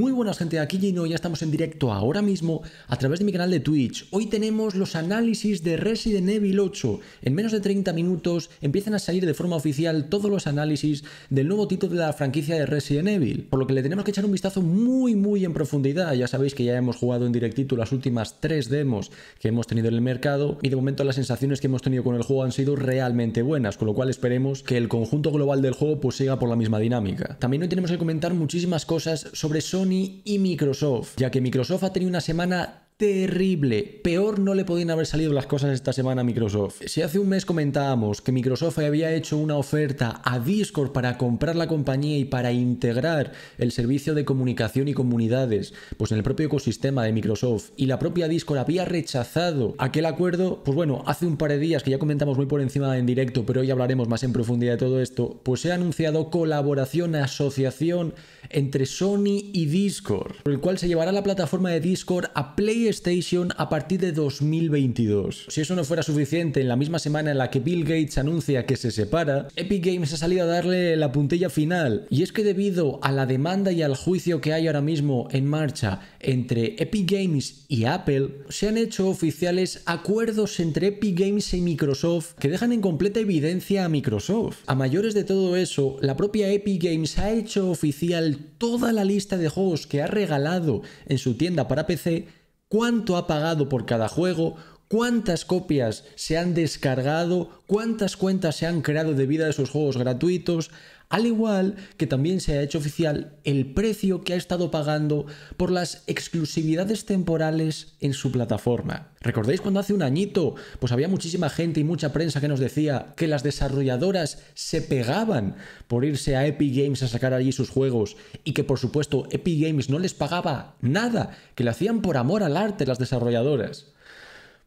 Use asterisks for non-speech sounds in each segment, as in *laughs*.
Muy buenas gente, aquí Gino, ya estamos en directo ahora mismo a través de mi canal de Twitch. Hoy tenemos los análisis de Resident Evil 8. En menos de 30 minutos empiezan a salir de forma oficial todos los análisis del nuevo título de la franquicia de Resident Evil, por lo que le tenemos que echar un vistazo muy muy en profundidad. Ya sabéis que ya hemos jugado en directito las últimas tres demos que hemos tenido en el mercado y de momento las sensaciones que hemos tenido con el juego han sido realmente buenas, con lo cual esperemos que el conjunto global del juego pues siga por la misma dinámica. También hoy tenemos que comentar muchísimas cosas sobre Sony y Microsoft, ya que Microsoft ha tenido una semana terrible. Peor no le podían haber salido las cosas esta semana a Microsoft. Si hace un mes comentábamos que Microsoft había hecho una oferta a Discord para comprar la compañía y para integrar el servicio de comunicación y comunidades, pues en el propio ecosistema de Microsoft y la propia Discord había rechazado aquel acuerdo, pues bueno, hace un par de días que ya comentamos muy por encima en directo, pero hoy hablaremos más en profundidad de todo esto, pues se ha anunciado colaboración, asociación entre Sony y Discord, por el cual se llevará la plataforma de Discord a PlayStation a partir de 2022. Si eso no fuera suficiente, en la misma semana en la que Bill Gates anuncia que se separa, Epic Games ha salido a darle la puntilla final. Y es que debido a la demanda y al juicio que hay ahora mismo en marcha entre Epic Games y Apple, se han hecho oficiales acuerdos entre Epic Games y Microsoft que dejan en completa evidencia a Microsoft. A mayores de todo eso, la propia Epic Games ha hecho oficial toda la lista de juegos que ha regalado en su tienda para PC, cuánto ha pagado por cada juego, cuántas copias se han descargado, cuántas cuentas se han creado debido a esos juegos gratuitos. Al igual que también se ha hecho oficial el precio que ha estado pagando por las exclusividades temporales en su plataforma. ¿Recordáis cuando hace un añito pues había muchísima gente y mucha prensa que nos decía que las desarrolladoras se pegaban por irse a Epic Games a sacar allí sus juegos y que por supuesto Epic Games no les pagaba nada, que le hacían por amor al arte las desarrolladoras?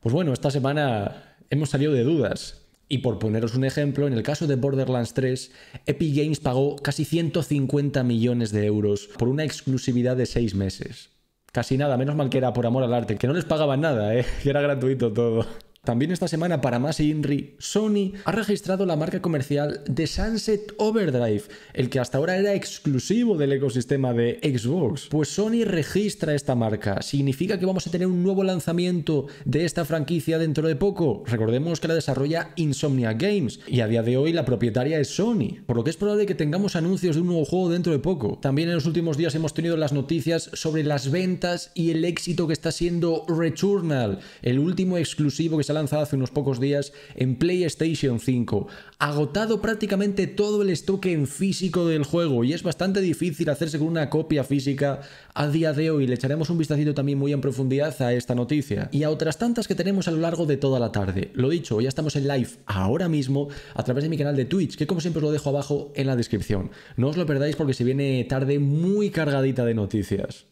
Pues bueno, esta semana hemos salido de dudas. Y por poneros un ejemplo, en el caso de Borderlands 3, Epic Games pagó casi 150 millones de euros por una exclusividad de 6 meses. Casi nada, menos mal que era por amor al arte, que no les pagaban nada, ¿eh? *laughs* que era gratuito todo. También esta semana, para más INRI, Sony ha registrado la marca comercial de Sunset Overdrive, el que hasta ahora era exclusivo del ecosistema de Xbox. Pues Sony registra esta marca. ¿Significa que vamos a tener un nuevo lanzamiento de esta franquicia dentro de poco? Recordemos que la desarrolla Insomnia Games y a día de hoy la propietaria es Sony, por lo que es probable que tengamos anuncios de un nuevo juego dentro de poco. También en los últimos días hemos tenido las noticias sobre las ventas y el éxito que está siendo Returnal, el último exclusivo que se lanzada hace unos pocos días en PlayStation 5. Agotado prácticamente todo el stock en físico del juego y es bastante difícil hacerse con una copia física a día de hoy. Le echaremos un vistacito también muy en profundidad a esta noticia y a otras tantas que tenemos a lo largo de toda la tarde. Lo dicho, ya estamos en live ahora mismo a través de mi canal de Twitch, que como siempre os lo dejo abajo en la descripción. No os lo perdáis porque se viene tarde muy cargadita de noticias.